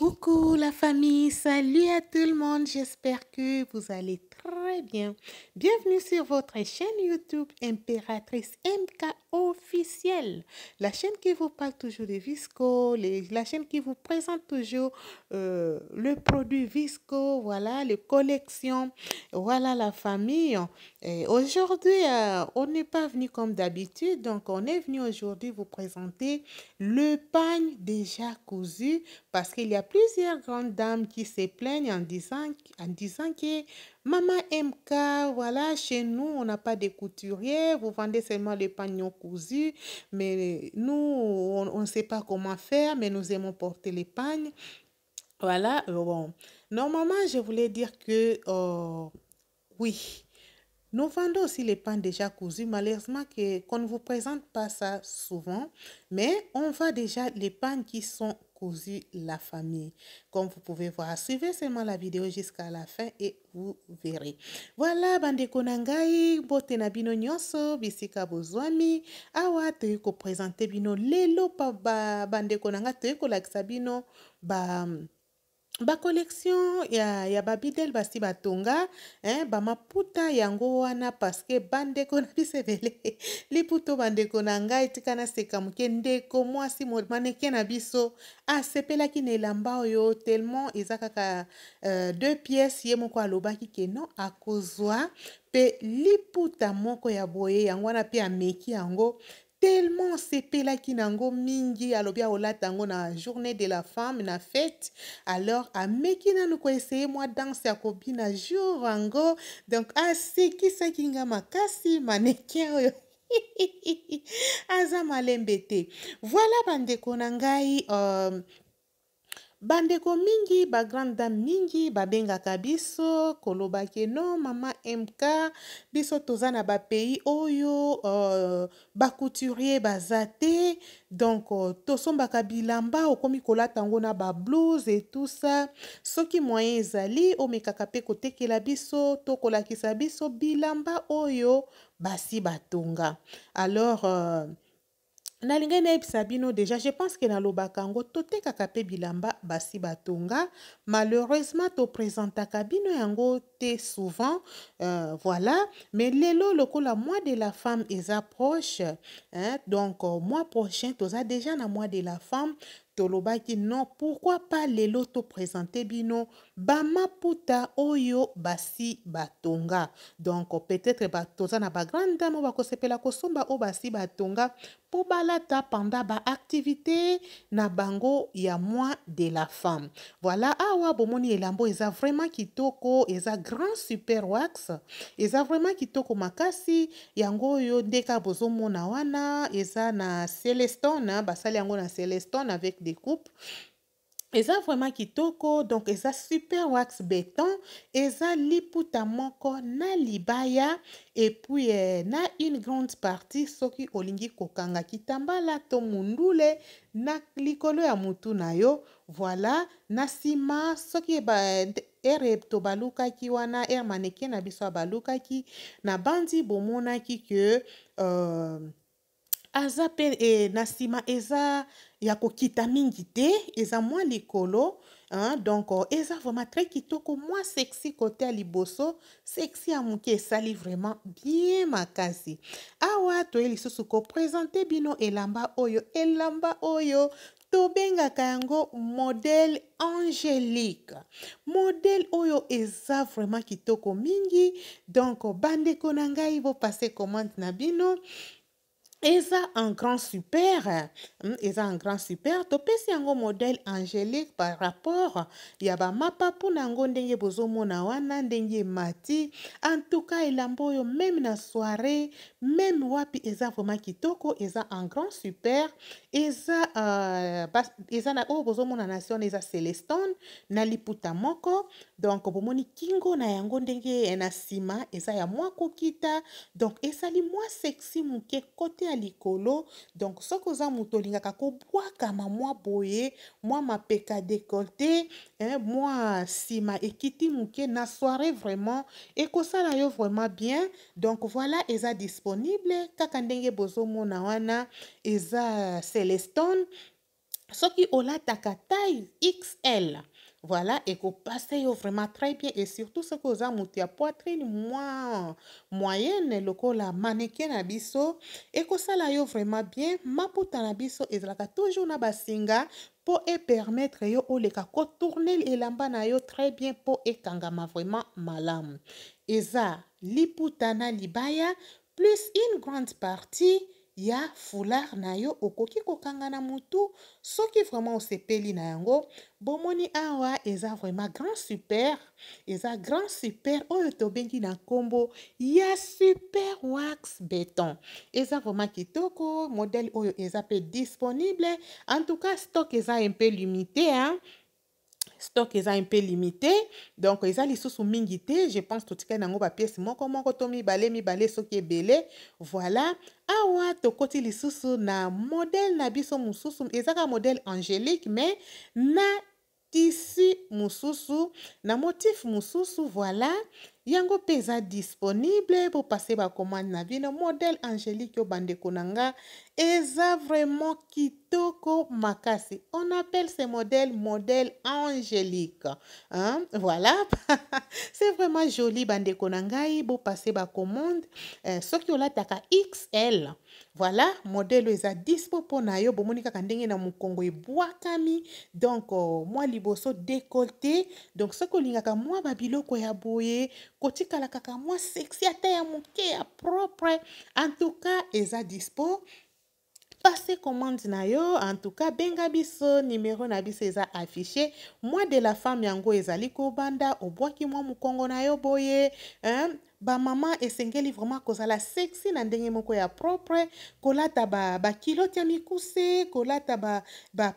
Coucou la famille, salut à tout le monde, j'espère que vous allez Très bien. Bienvenue sur votre chaîne YouTube Impératrice MK officielle. La chaîne qui vous parle toujours de Visco, la chaîne qui vous présente toujours euh, le produit Visco, voilà, les collections, voilà la famille. aujourd'hui, euh, on n'est pas venu comme d'habitude, donc on est venu aujourd'hui vous présenter le pagne déjà cousu parce qu'il y a plusieurs grandes dames qui se plaignent en disant, en disant que Maman MK, voilà, chez nous, on n'a pas de couturier, vous vendez seulement les pagnons cousus, mais nous, on ne sait pas comment faire, mais nous aimons porter les pagnes. Voilà, euh, bon. Normalement, je voulais dire que, oh, oui, nous vendons aussi les pains déjà cousus, malheureusement qu'on ne vous présente pas ça souvent, mais on vend déjà les pains qui sont la famille. Comme vous pouvez voir, suivez seulement la vidéo jusqu'à la fin et vous verrez. Voilà, bande konangai, bote na bino nyonso, bisika bozoami. awa ko présente bino lelo pa bande nanga te ko bino sabino bacollection ya, ya babidele basi batonga eh, bamaputa yango wana parceke bandeko na biso ebele liputo bandeko na ngai tika naseka moke ndeko mwasi maneke na biso asepelaki na elamba oyo tellement eza kaka uh, deux pièce ye moko alobaki ke non akozwa mpe liputa moko ya boye yango wana mpe ameki yango tellement ki nango mingi alobi aolata yango na journée de la femme na fête. alors ameki nanu koeseye mwa danser ya kobina jour yango donc asekisaki nga makasi manekin oyo aza malembe te voilà bandeko na ngai um, euh, bandeko mingi bagrande dame mingi babengaka biso koloba keno mama mk biso toza na bapays oyo uh, bacouturier baza te donk uh, tosombaka bilamba okómi kolata yango na bablouse etusa soki moyen ezali omekaka mpe kotekela biso to kolakisa biso bilamba oyo basi batonga alors uh, nalingi nayebisa bino deja je pense ke nalobaka yango totekaka mpe bilamba basi batonga malheureusement topresentaka bino yango souvent, euh, voilà. Mais coup, la mois de la femme ils approchent, hein, donc euh, mois prochain toza déjà na mois de la femme qui non pourquoi pas te présenter bino Bama puta oyo basi batonga donc euh, peut-être ba, toza na ou dame sepe la kosomba ou oh, basi batonga pour balata pendant bah, activité na bango ya moi de la femme voilà awa ah, bomoni elambo eza vraiment kitoko eza grand super wax eza vraiment kitoko makasi yango yo nde kaka bozomona wana eza na celestone hein. basali yango na celestone avec des coupes eza vraiment kitoko donc eza super wax béton eza liputa moko na libaya et puis eh, na une grande partie soki olingi kokanga kitambala to mundule na likolo ya motu na yo voilà na nsima soki eh, ere tobalukaki wana ere maneke na biso abalukaki na bandi bomonaki ke euh, aza pe e, nasima eza ya kokita mingi te eza mwa likolo hein? donc oh, eza vraiment très kitoko mwa sexy côté à liboso sexy ya sali sali vraiment bien makasi awa toye lisusu présenter bino elamba oyo elamba oyo tobengaka yango modele angélique modele oyo eza vraiment kitoko mingi donc bandeko na ngai bopase commande na bino eza un grand super eza hein, un grand super topesi yango modèle angélique par rapport ya bamapa mpona yango ndenge bozomona wana ndenge emati antuka elamba oyo même na soirée même wapi eza vraiment kitoko eza un grand super eza uh, eza na oyo bozomona nation nation eza celestone na liputa moko donc bomoni kingo na yango ndenge eh, na sima. eza ya mwa kokita donc li mwa sexy muke kote ya likolo donk soki oza moto olingaka kobwakama mwa boye mwa mapeka dekolte eh, mwa nsima ekiti moke na soire vraiment ekosala yo vraiment bien donc voilà eza disponible kaka ndenge bozomona wana eza celestone soki olataka taille xl Voilà, et que passez vraiment très bien. Et surtout, ce que vous avez poitrine moins moyenne, le la mannequin na biso, et que ça l'a vraiment bien, maputa na biso, et la toujours na basinga, pour et permettre yo oleka oh, ko tourner elamba na yo très bien pour ekangama vraiment malam. Eza liputa na libaya, plus une grande partie ya foulard na yo okoki kokanga na motu soki vraiment osepeli na yango bomoni awa eza vraiment grand super eza grand super oyo tobengi na nkombo ya super wax beton eza vraiment kitoko modele oyo eza pe disponible en tout cas stock eza un peu limité hein? stock est un peu limité donc eza les sous te je pense tout totikali yango mon moko moko to ce qui soki belé. voilà awa tokoti lisusu na modèle na biso ont un modèle angélique mais na tisi mosusu na motif mosusu voilà yango disponible pour disponible passer par na le modèle angélique yo bande konanga Eza vraiment Kitoko Makasi. On appelle ce modèle modèles angéliques. Hein? Voilà. c'est vraiment joli. Bande konangai, beau passer ba commande. Eh, Sokiola taka XL. Voilà, modèle eza dispo pour yo. monika kandenge na mukongo kami. Donc oh, moi liboso décolleté. Donc soki lingaka moi babilo koya ya boye, kotikala kaka moi sexy ata ya moke propre. En tout cas, eza dispo commande na en tout cas benga biso numéro na biso affiché moi de la femme yango ezali banda obwaki mwa mokongo na yo boye hein? mama esengeli vraiment kozala sexy na ndenge moko ya propre kolata ba, ba ya mikuse kolata ba ba,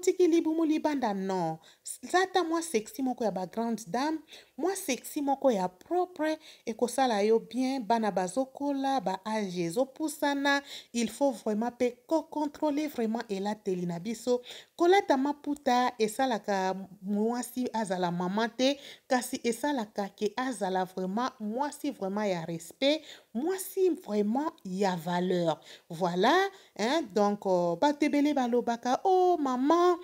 tiki, libou, libumu banda non zata mwa sexi moko ya bagrande dame mwa sexi moko ya propre ekosala yo bien bana bazokola baage ezopusana il faut vraiment mpe kocontrole vraiment elateli na biso kolata maputa esalaka mwasi azala mama te kasi esalaka ke azala vraiment mwasi vraiment ya respect mwasi vraiment ya valeur voilà hein, donc euh, bato ebele balobaka o oh, mama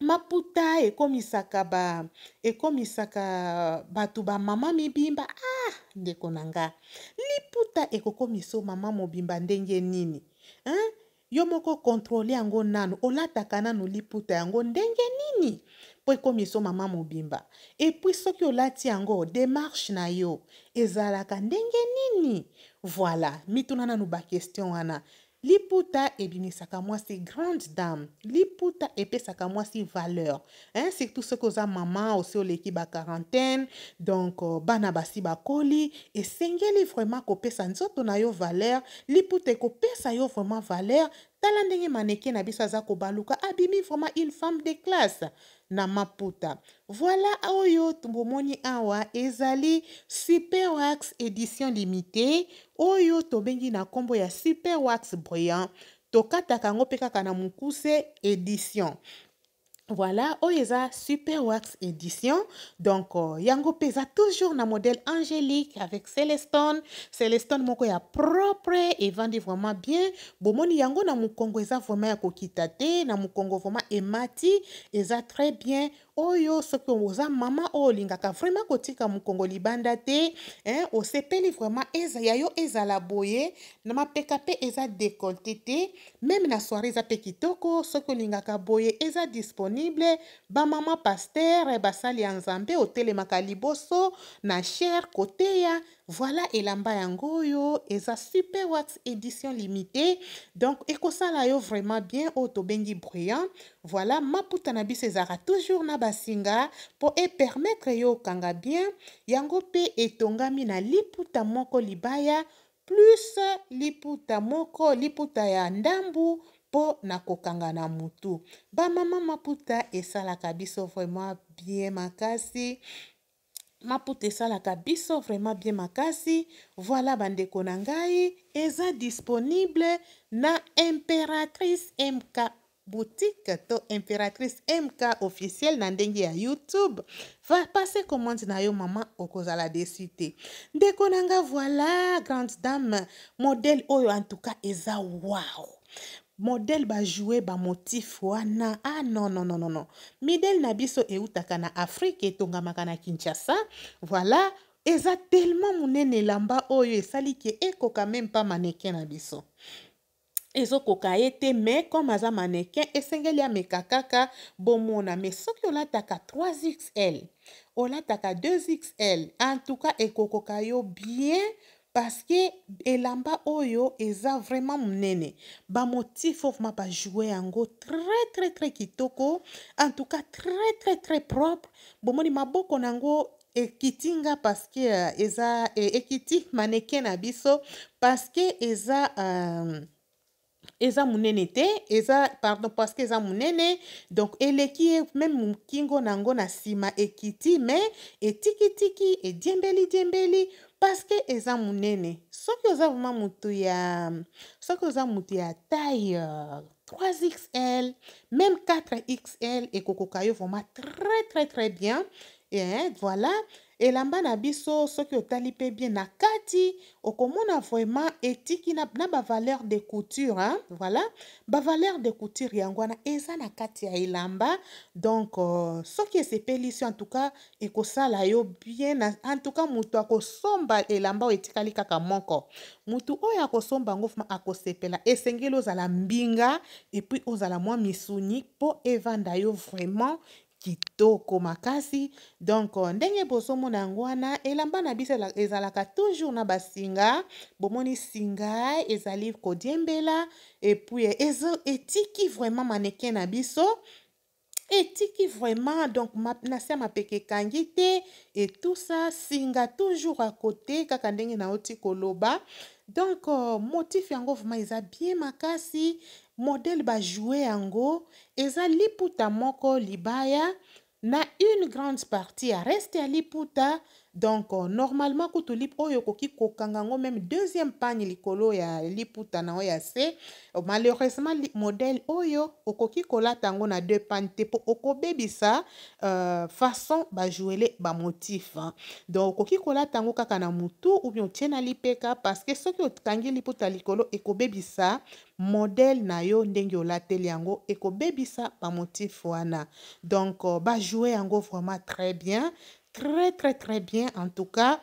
maputa ekomisaka ba ekomisaka bato bamama mibimba ah ndeko na nga liputa ekokomisa mama mobimba ndenge nini hein? yo moko kontrole yango nanu olataka nanu liputa yango ndenge nini mpo ekomiso mama mobimba epui soki olati yango demarshe na yo ezalaka ndenge nini voila mituna nanu baquestion wana liputa ebimisaka mwasi grande dame liputa epesaka mwasi valeur hein? surtout soki oza mama osi oleki baquarantaine donk uh, bana basi bakoli esengeli vraiment kopesa nzoto na yo valeur liputa ekopesa yo vraiment valeur tala ndenge maneke na biso aza kobaluka abimi vraiment une femme de classe na maputa voilà oyo moni awa ezali superwax édition limitée oyo tobengi na kombo ya superwax brillant Tokata takango peka kana édition voilà, Oesa Super Wax Edition. Donc, euh, yango Pesa toujours na modèle angélique avec Celestone. Celestone moko ya propre et vendait vraiment bien. mon yango na mukongo eza vraiment ya kokita na mukongo vraiment emati, eza très bien. oyo soki oza mama oyo olingaka vraiment kotika mokongo libanda te eh, osepeli vraiment eza ya yo ezala boye na mapeka mpe eza dekolte te meme na soire eza mpe kitoko soki olingaka boye eza disponible bamama paster basali ya nzambe otelemaka liboso na shere koteya Voilà elamba yango yo eza super wax édition limitée. Donc ekosala yo vraiment bien auto bengi brillant. Voilà maputa na biso toujours na basinga po et permettre yo kanga bien yango pe etongami na liputa moko libaya plus liputa moko liputa ya ndambu pour na kokanga na motu bamama maputa esalaka biso vraiment bien makasi ça la biso vraiment bien makasi voilà bande konangai eza disponible na impératrice mk boutique to impératrice mk officiel na youtube va passer commande na yo mama okozala de la ndeko voilà grande dame modèle oyo en tout cas eza wow modèle jouer ba motif wana ah non non non non non. na biso utaka na et Tonga makana kinshasa voilà eza tellement monene sali oyo eko ka même pas mannequin na biso ezo ye te me comme aza manekin esengeli ameka kaka bomona me soki olataka 3xl olataka 2xl en tout cas ekokoka yo bien parce que elamba oyo eza vraiment of ma pa joue ango très très très kitoko en tout cas très très très propre bomoni ma n'ango yango kitinga parce parceke uh, eza e, ekiti maneken abiso. biso que eza euh, eza munene te eza pardon parce que eza munene donc elle est eleki même kingo na ngo na nsima ekiti me etikitiki ediembeli-diembeli que eza monene soki oza vraimen motu ya soki oza motu ya taille 3xl euh, même 4xl et ekokoka yo vraiment très très très bien et hein, voilà et lamba na biso soki otali mpe bien na kati okomona vraiment etiki na, ba valeur de couture hein? voilà valeur de couture yango wana eza na kati ya elamba donc euh, soki esepeli so en tout cas ekosala yo bien en tout cas moto akosomba elamba oyo etikali kaka moko motu oyo akosomba yango vraimen akosepela esengeli ozala mbinga epuis ozala mwa misuni mpo evanda yo vraiment kitoko makasi donc euh, ndenge bozomona yango wana elamba na biso ezalaka toujours na basinga bomoni singa ezali kodiembela epuis etiki vraiment maneke na biso etiki vraiment donc ma, na ma ya mapeke ekangi te etusa singa toujours akote kaka ndenge nauti koloba donc euh, motif yango vraiment eza bien makasi modele bajoue yango eza liputa moko libaya na une grande partie ya reste ya liputa donc euh, normalement kutu lip oyo okoki kokanga yango même deuxième pagne l'icolo ya liputa na ya se euh, malheureusement modèle oyo okoki kola tango na deux pagne te mpo okobebisa euh, façon jouer ba les ba hein. donc okoki kola, tango kaka na moutou ou bien otie na lipeka parce que soki okangi liputa likolo ça modèle na yo eko baby yango ba motif wana donc euh, jouer yango vraiment très bien très très très bien en tout cas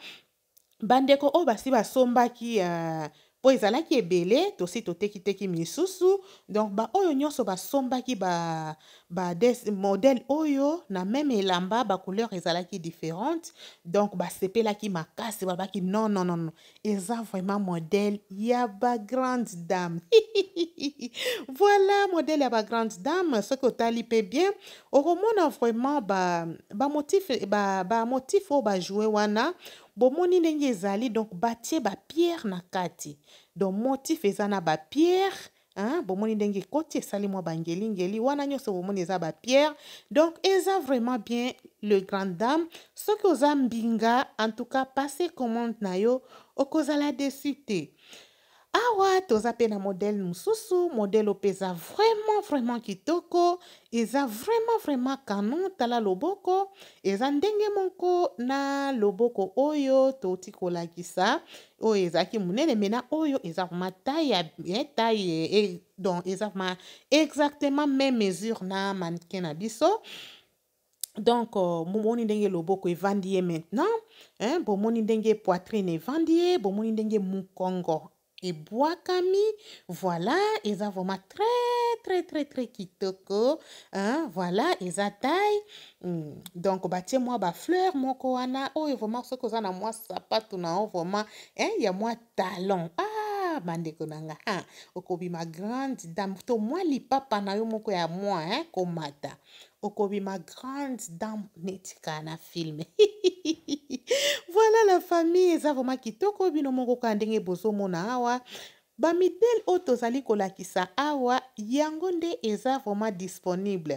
bandeko oyo oh, basi qui qui... Euh, mpo a ebele tosi totekiteki misusu donc baoyo so ba, ba des, model oyo oh, na meme elamba bah, qui ezalaki différente donc ba bah, bah, qui non non non non eza vraiment modèle ya grande dame voilà modele ya grande dame que otali mpe bien Oromona vraiment ba ba, motif ba, ba, motif oh, ba jouer wana bomoni ndenge zali, donc batie pierre na kati donc motif eza na bapierre hein, bomoni ndenge ekoti esali mwa bangelingeli wana nyonso bomoni eza pierre donc eza vraiment bien le grand dame soki oza mbinga en tout cas passe commande na yo okozala la cité awa toza mpe na modele mosusu modele oyo mpe eza vraiment vraiment kitoko eza vraiment vraiment canon tala loboko eza ndenge moko na loboko oyo touti kolakisa oyo ezalaki monene mena oyo eza vraimen taille ya eh, taille eh, donc eza vraimen exactement même mesure na mannequin na biso donc uh, bomoni ndenge loboko evandi ye maintenant bomoni ndenge poitrine evandi ye bomoni ndenge mokongo bois camille voilà ont vraiment très très très très kitoko hein? voilà ont taille hmm. donc batie bah, oh, moi fleur moko wana oh vraiment que ça na pas sapatu na vraiment hein? ya moi talent ah bande ma ha ma grande dame to li papa na yo moko ya moi hein? okobima grande dame netika na filme voilà la famille eza vraimen kitoko bino moko kaka ndenge bozomona awa bamidele oyo tozali kolakisa awa yango nde eza vraimen disponible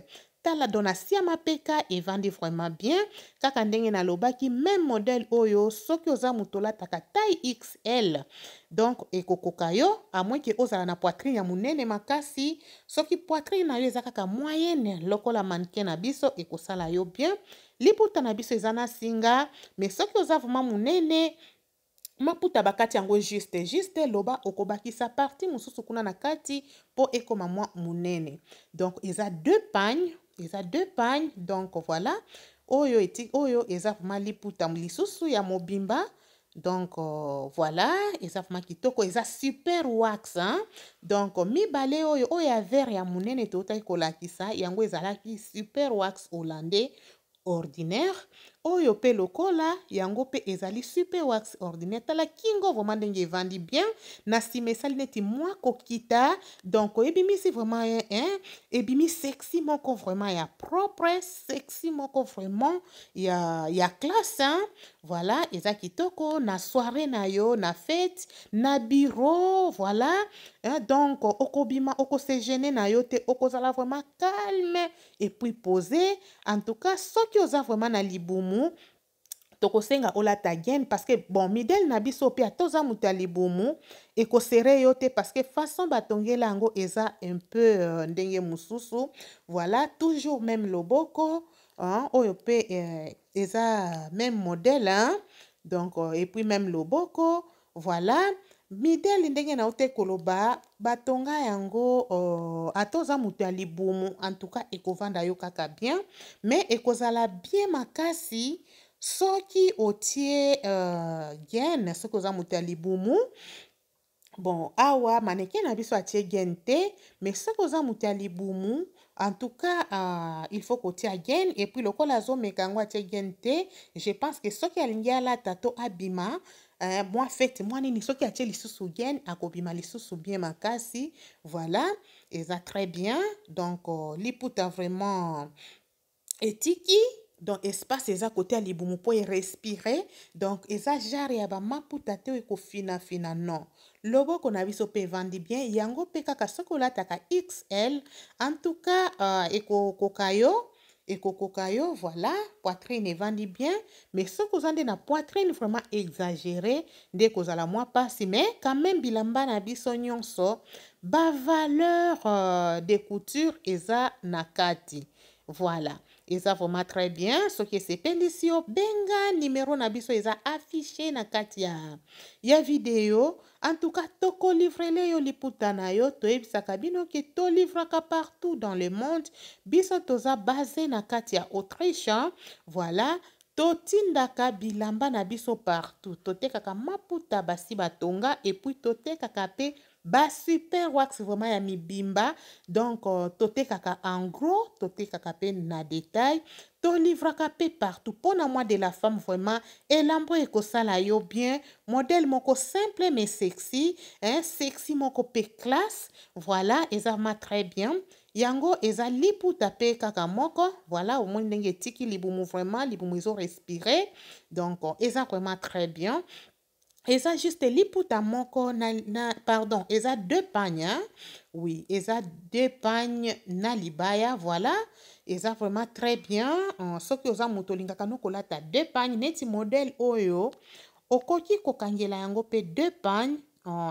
la dona siama mpe et vende vraiment bien kaka ndenge lobaki même modèle oyo soki oza mutola taka taille xl donc ekokoka yo amoi ke ozala na poitrine ya munene makasi soki poitrine na yo eza kaka moyenne lokola manke na biso ekosala yo bien liputa na biso eza na singa mais soki oza vraiment ma maputa bakati yango juste juste loba okobakisa parti mosusu kuna na kati po ekoma mwa munene donc eza deux pagnes ça deux pagne donc voilà oyo eti oyo ça vraimen liputa lisusu ya mobimba donc euh, voilà. voilà qui toko kitoko ça super wax hein? donc balé oyo oyo ya vere ya monene tootaki kolakisa yango ezalaki super wax hollandais ordinaire oyo mpe lokola yango mpe ezali super wax ordinaire tala kingo vraimen ndenge evandi bien na nsima esali neti mwa kokita donc ebimisi vraiment eh, ebimi sexi moko vraiment ya propre sexi moko vraiment ya, ya classe hein? voilà eza kitoko na soire na yo na fete na biro voilà hein? donc okobima okosegene na yo te okozala vraiment calme epuis pose en tout cas soki oza vraiment na libumu senga ola ta gaine que bon midel na biso toza mutali bomu et que c'est yo te que façon batongela l'ango eza un peu euh, ndenge voilà toujours même loboko hein, oyo euh, eza même modèle hein? donc euh, et puis même loboko voilà midele ndenge na ote koloba batonga yango uh, oh, ata oza moto ya libumu antuka ekovanda yo kaka bien me ekozala bien makasi soki otie uh, gene soki oza libumu bon awa maneke na biso atie gene te me soki oza libumu en tout cas uh, il faut kotia et puis lokola azomeka yango atie gain te je pense ke soki alingi alata to abima eh, mwa fete mwa nini soki atie lisusu yen akobima lisusu bien makasi voilà eza très bien donc oh, liputa vraiment etiki donc espace eza kote ya libumu mpo erespire donc eza jare ya bamaputa te oyo ekofinafina non loboko na biso mpe evandi bien yango mpe kaka soki olataka xl en tout cas uh, ekokoka yo coco voilà, voilà. poitrine vendue bien mais vous avez dans la poitrine vraiment exagéré nde la mwa pas mais quand même bilamba na biso nyonso bavaleur valeur euh, de couture eza na kati voilà eza vraiment très bien ce esepelisi yo benga nimero na biso eza affiché na y ya, ya video antuka toko yo liputa na yo toyebisaka bino ke tolivraka partout dans le monde biso toza base na kati ya autriche hein. voilà totindaka bilamba na biso partout totekaka maputa basi batonga to totekaka mpe ba super wax vraiment ya bimba. donc euh, tote kaka en gros kaka pe na détail livre tolivraka mpe partout Pour moi, de la femme vraiment peu sala yo bien modèle moko simple mais sexy hein, sexy moko pe classe voilà ezama très bien yango eza pou tapé kaka moko voilà un ndenge etiki libumu vraiment libumu respirer donc respirer euh, eza vraiment très bien eza juste liputa moko na, na pardon eza deux pagnes hein? oui eza deux pagnes na libaya voilà eza vraiment très bien hein. soki oza moto olingaka kolata. deux pagnes neti modèle oyo oh, okoki kokangela yango pe deux pagnes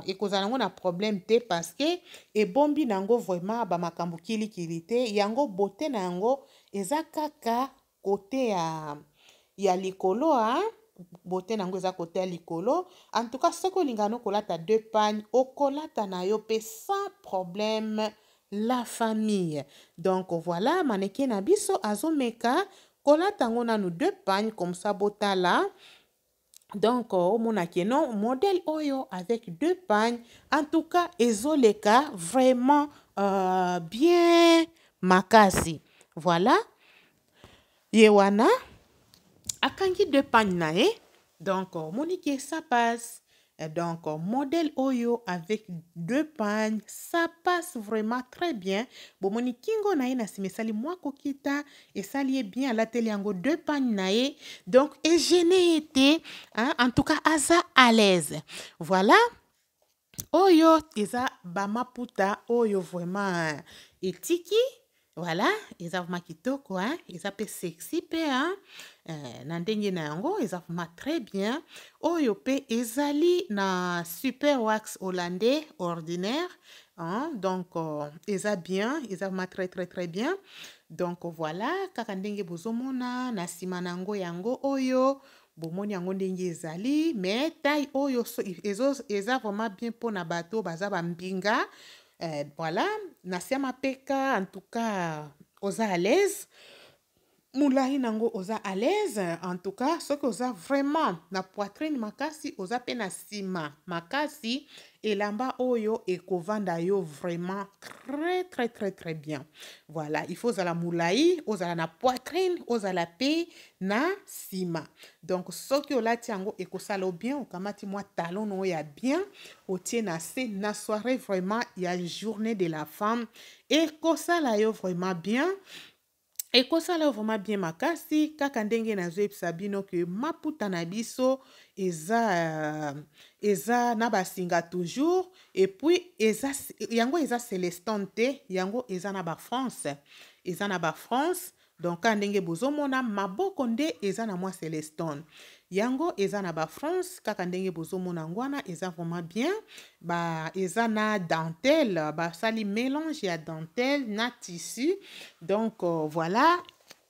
ekozala avez na problème te parce que et bombi nango vraiment bamakambo kilikili te yango bote nango. eza kaka kote ya, ya likolo hein? Bote nango eza kote en tout cas l'ingano olingana kolata deux pagne okolata na yo pe sans problème la famille donc voilà maneki na biso azomeka kolata yango nanu deux pagne comme ça botala donc mon non modèle oyo avec deux pagne en tout cas ezoleka vraiment euh, bien makasi voilà yewana akangide pagne deux donc euh, monique ça passe donc euh, modèle oyo avec deux pagnes ça passe vraiment très bien bomoni kingo na ye na nsima moi mwako Et ça l'ie bien La yango deux pagnes na donc donc et n'ai été hein, en tout cas aza à l'aise voilà oyo ma puta oyo vraiment hein, tiki voilà ont vraimen kitoko hein? ils ont sexy hein? Eh, na ndenge na yango eza ma très bien oyo pe ezali na super wax hollandais ordinaire hein? donc euh, eza bien eza vuma très très très bien donc voilà kaka ndenge bozomona na nsima na yango oyo bomoni yango ndenge ezali mais taille oyo so, ezo, eza vraiment bien na bato baza bambinga eh, voilà na siama en tout cas oza à molai nango oza à l'aise en tout cas soki oza vraiment na poitrine makasi oza mpe na nsima makasi elamba oyo ekovanda yo vraiment très très très très bien voilà il faut ozala molai ozala na poitrine ozala mpe na nsima donc soki olati yango ekosala o bien okamati mwa talon oyo ya bien otie na se na soirée vraiment ya journée de la femme ekosala yo vraiment bien ekosala yo vraimen bien makasi kaka ndenge nazoyebisa bino ke maputa na biso eza uh, eza na basinga toujours epuis eza yango eza celestin te yango eza na bafrance eza na bafrance donc kaka ndenge bozomona maboko nde eza na mwa celestin yango eza na bafrance kaka ndenge bozomona yango wana eza vraiment bien ba eza na dentelle basali mélange ya dentelle na tissu donc euh, voilà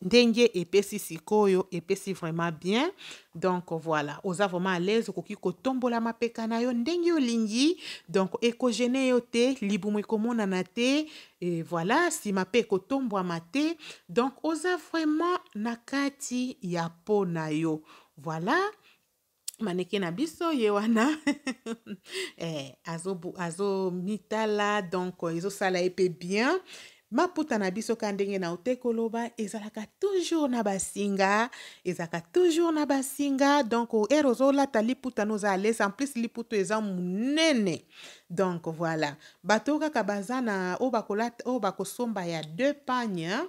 ndenge epesi sikoyo epesi vraiment bien donc voilà oza vraiment à l'aise okoki kotombola mapeka na yo ndenge olingi donc ekogene yo te libumu ekomonana te e voilà nsima mpe ekotombwama te donc oza vraiment na kati ya mpo na yo Voilà. manekena biso ye wana eh, azomitala azo donc ezosala ye mpe bien ma putana biso ka ndenge na ote koloba ezalaka toujours na basinga ezalaka toujours na basinga donc ere ozolata liputa no oza alese en plus liputa eza monene donc voilà bato kaka baza na oyo bakosomba ya deux pagne hein.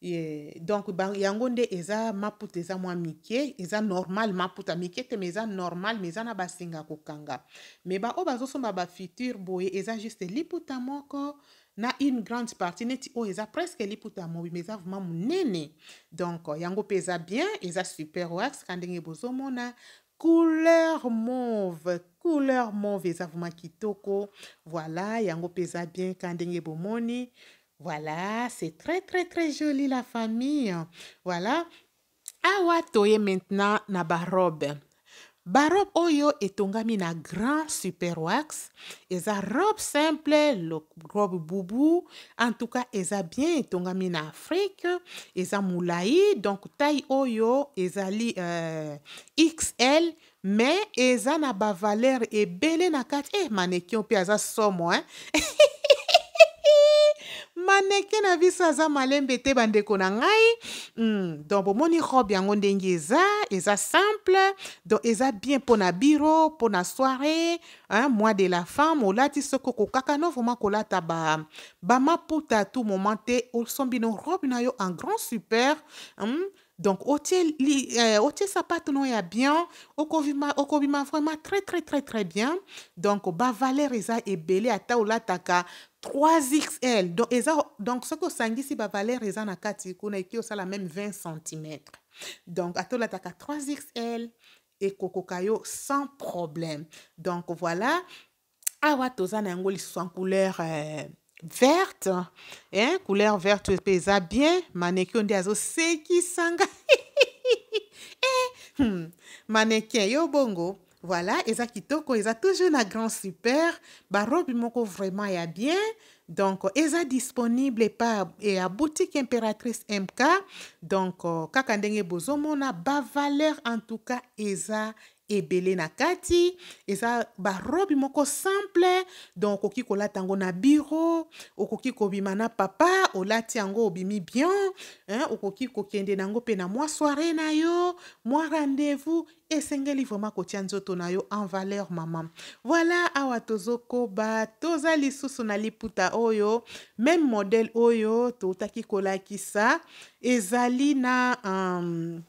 ye eh, donc ba, yango nde eza maputa eza mwa mike eza normal maputa mike te me eza normal me eza na basinga kokanga me baoyo bazosomba bafuture boye eza juste liputa moko na une grande partie neti oyo eza presque liputa mobima eza vraimen monene donc yango mpe eza bien eza super wax ka ndenge bozomona couleur mauve couleur mauve eza vraimen kitoko voilà yango mpe eza bien ka ndenge bomoni Voilà, c'est très, très, très joli la famille. Voilà. Awa toye maintenant na robe. Barobe oyo etongami na grand super wax. Eza robe simple, le robe boubou. En tout cas, eza bien etongami na Afrique. Eza moulaï, donc taille oyo elle euh, XL. Mais eza na ba valeur belé na et Eh, manekion pi aza somo, hein? maneke na biso aza malembe te bandeko na ngai mm. donc bomoni robe yango ndenge eza simple donc eza bien pour na biro pour na soirée hein, mois de la femme olati soki okokaka no vraimen kolata bamaputa ba, tout moment te osombi robe na yo en grand super mm donc au tɛ li ɛɛ nous, il y bien au ko il ma vraiment très très très très bien donc ba valeur et belé ata la taka 3xl donc eza donc soki osangisi ba valeur eza na kati kuna ça, la même 20 cm donc ata taka 3xl et et Kayo sans problème donc voilà awa toza ils sont en couleur euh, verte, hein, couleur verte pesa bien, mannequin nde azo qui sanga. eh, hmm. mannequin yo bongo, voilà, eza kitoko, eza toujours la grande super, Barobi moko vraiment ya bien, donc eza disponible pas et à boutique impératrice MK, donc euh, kaka on bozomona, ba valeur en tout cas eza ebele na kati eza barobi moko simple donc okoki kolata tango na biro okoki kobima na papa la tiango obimi bien hein? koki kokende na yango mpe na mwa na yo mwa rendez-vous esengeli vraiment kotia to na yo en valeur maman voilà awa tozokoba toza lisusu na liputa oyo même modèle oyo toutaki et zali na um,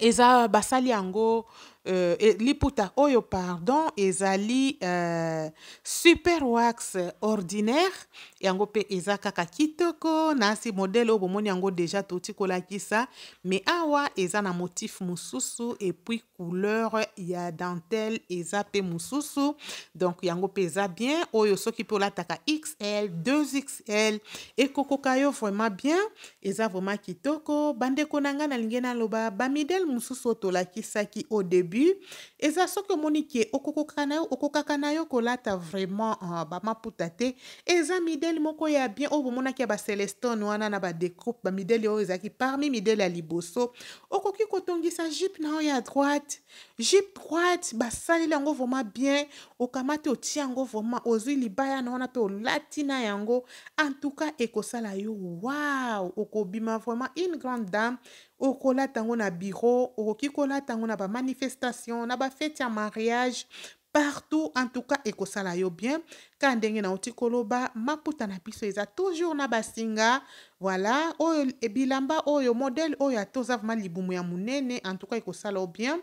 eza basali ango. euh, liputa oyo oh pardon ezali euh, super wax ordinaire yango mpe eza kaka kitoko nasi modele oyo bomoni yango deja totikolakisa me awa eza na motif mosusu epuis couleur ya dentelle eza mpe mosusu donc yango mpe eza bien oyo soki mpe olataka xl 2xl ekokoka yo vraiment bien eza vraiment kitoko bandeko na ngai nalingi naloba bamidele mosusu oyo tolakisaki au début subir eza soki omoni ke okokokaka na yo okokaka na yo kolata vraiment uh, bamaputa te eza midele moko ya bien oyo oh, bomonaki ya bacelestone wana na badegroupe bamidele oyo ezalaki parmi midele ya liboso okoki kotongisa jupe na yo ya droite jupe droite basaleli yango vraiment bien okamati otia yango vraiment ozwi libaya na wana mpe olati na yango en tout cas ekosala yo waw okobima vraiment une grande dame okolata yango na biro okoki kolata yango na bamanifestation na ba fait fête mariage partout en tout cas la yo bien ka ndenge nauti koloba maputa na biso eza toujours na basinga voilà oyo e bilamba oyo yo oyo atoza a libumu ya n'est en tout cas ekosala yo bien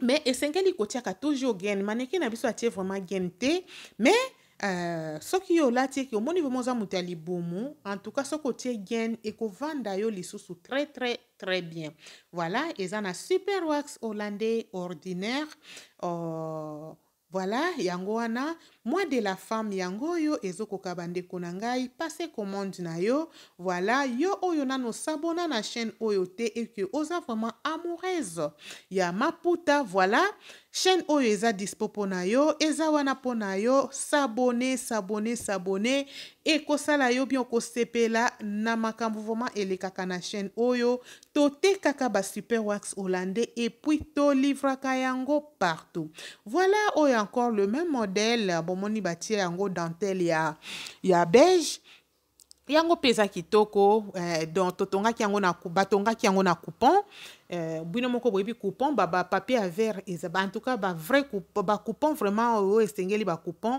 mais esengeli a toujours gain Maneki na biso atie vraiment gaine mais So euh, soki yo olati yo omoni vraimen oza moto ya en tout cas qu'on vend d'ailleurs ekovanda yo lisusu très très très bien voilà ezana na super wax hollandais ordinaire Oh voilà yango wana Moi de la femme yango yo, ezo bandeko na ngai passe commande na yo voilà yo oyo nano sabona na chaîne oyo et que oza vraiment amoureuse ya maputa voilà chaîne oyo eza dispo ponayo yo eza wana mpona yo sabone sabone sabone ekosala yo bien okosepela na makambo vraiment elekaka na chaîne oyo ba super wax hollandais livra ka yango partout voilà oyo oh, encore le même modèle bomoni batie yango dentelle ya, ya beige. yango pesa eza kitoko eh, ki totongaki yango na batongaki yango na coupon Euh, bino moko boyebi coupon bapapier ya vert eza en tout cas bavrai bacoupon vraiment euh, oyo esengeli bacoupon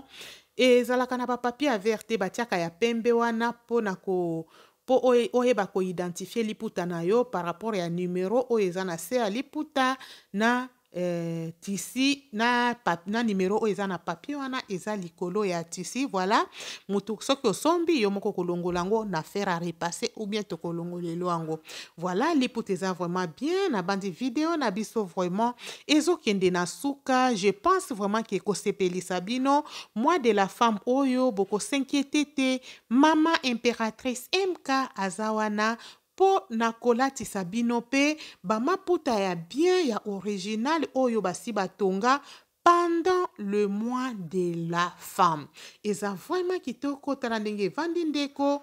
ezalaka na bapapier ya vert te batiaka ya pembe wana mpona ko mpo oyeba koidentifie liputa na yo par rapport ya numero oyo eza na se ya liputa na Euh, tisi na, pap, na nimero eza na papier wana eza likolo ya tisi voilà motu soki osombi yo moko kolongola na faire à repasser ou bien tokolongolelo yango voilà liputa vraiment bien na bandi video na biso vraiment ezokende na suka je pense vraiment ke ekosepelisa Sabino moi de la femme oyo bokosinkiete te mama impératrice mk azawana mpo na kolatisa bino mpe bamaputa ya bien ya original oyo basi batonga pendant le mois de la femme eza vraiment kitoko tala ndenge evandi ndeko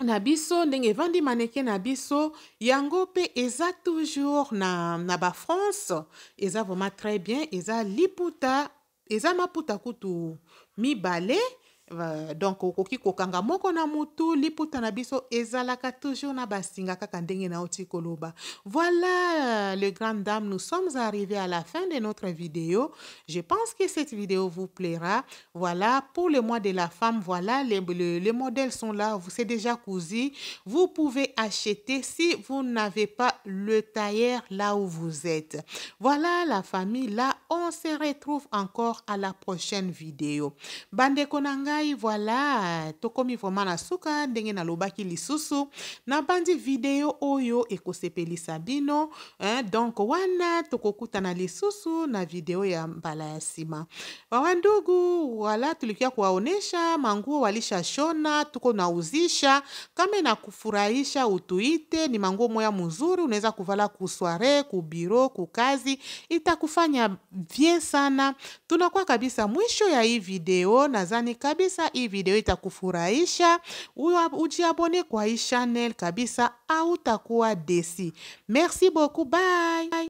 na biso ndenge evandi maneke na biso yango mpe eza toujours na, na bafrance eza vraiment très bien eza liputa eza maputa kutu mibale donc voilà les grandes dames nous sommes arrivés à la fin de notre vidéo je pense que cette vidéo vous plaira voilà pour le mois de la femme voilà les, modèles sont là vous c'est déjà cousu vous pouvez acheter si vous n'avez pas le tailleur là où vous êtes voilà la famille là on se retrouve encore à la prochaine vidéo konanga. kai voila tokomi vraimen na suka ndenge nalobaki lisusu nabandi video oyo ekosepelisa bino eh, donk wana tokokutana lisusu na video ya mbala ya nsima wawandugu wala tulikia kuwaonesha manguo walishashona tuko nauzisha kama nakufurahisha utuite ni manguo moya mzuri unaweza kuvala kusware kubiro kukazi itakufanya bien sana tunakuwa kabisa mwisho ya hii video nadhani kabisa kabisa, hii video itakufurahisha. Ujiabone kwa hii channel kabisa, au takuwa desi. Merci beaucoup, bye.